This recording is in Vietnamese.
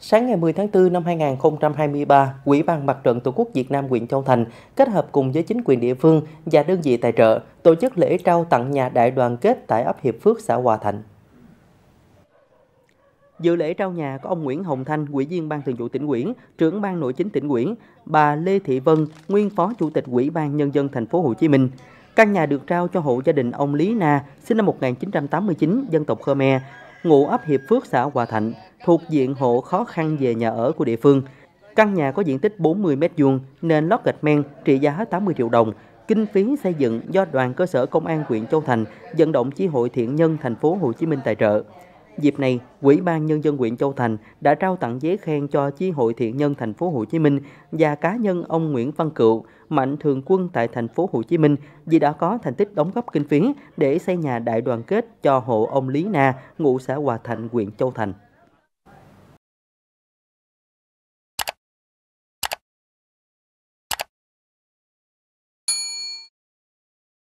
Sáng ngày 10 tháng 4 năm 2023, Ủy ban Mặt trận Tổ quốc Việt Nam huyện Châu Thành kết hợp cùng với chính quyền địa phương và đơn vị tài trợ tổ chức lễ trao tặng nhà đại đoàn kết tại ấp Hiệp Phước, xã Hòa Thạnh. Dự lễ trao nhà có ông Nguyễn Hồng Thanh, Ủy viên Ban Thường vụ tỉnh ủy, trưởng Ban Nội chính tỉnh ủy, bà Lê Thị Vân, nguyên Phó Chủ tịch Ủy ban nhân dân thành phố Hồ Chí Minh. Căn nhà được trao cho hộ gia đình ông Lý Na, sinh năm 1989, dân tộc Khmer, ngụ ấp Hiệp Phước xã Hòa Thạnh, thuộc diện hộ khó khăn về nhà ở của địa phương. Căn nhà có diện tích 40 m2 nên lót gạch men trị giá 80 triệu đồng. Kinh phí xây dựng do đoàn cơ sở công an huyện Châu Thành vận động chi hội thiện nhân thành phố Hồ Chí Minh tài trợ. Dịp này, Quỹ ban nhân dân huyện Châu Thành đã trao tặng giấy khen cho Chi hội thiện nhân thành phố Hồ Chí Minh và cá nhân ông Nguyễn Văn Cựu, mạnh thường quân tại thành phố Hồ Chí Minh vì đã có thành tích đóng góp kinh phí để xây nhà đại đoàn kết cho hộ ông Lý Na, ngụ xã Hòa Thạnh, huyện Châu Thành.